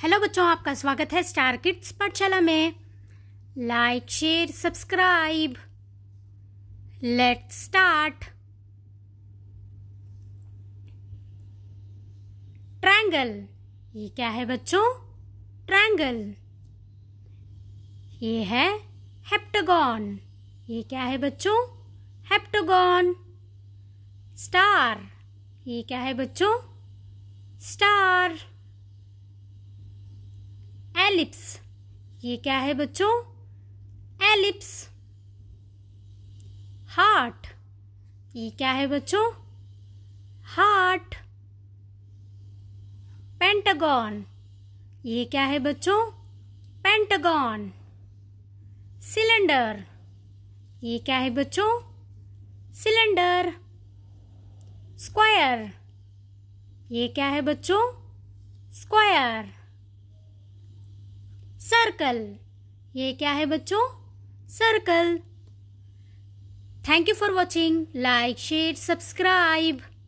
hello बच्चों आपका स्वागत है स्टार किड्स पाठशाला में like share subscribe let start triangle ये क्या है बच्चों ट्रैंगल ये है हेप्टागॉन ये क्या है बच्चों हेप्टागॉन स्टार ये क्या है बच्चों स्टार एलिप्स ये क्या है बच्चों एलिप्स हार्ट ये क्या है बच्चों हार्ट पेंटागॉन ये क्या है बच्चों पेंटागॉन सिलेंडर ये क्या है बच्चों सिलेंडर स्क्वायर ये क्या है बच्चों स्क्वायर सर्कल ये क्या है बच्चों circle thank you for watching like share subscribe